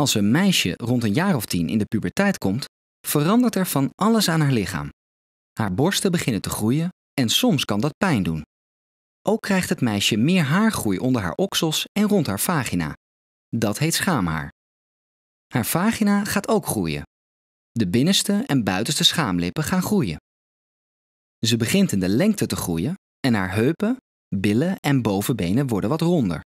Als een meisje rond een jaar of tien in de puberteit komt, verandert er van alles aan haar lichaam. Haar borsten beginnen te groeien en soms kan dat pijn doen. Ook krijgt het meisje meer haargroei onder haar oksels en rond haar vagina. Dat heet schaamhaar. Haar vagina gaat ook groeien. De binnenste en buitenste schaamlippen gaan groeien. Ze begint in de lengte te groeien en haar heupen, billen en bovenbenen worden wat ronder.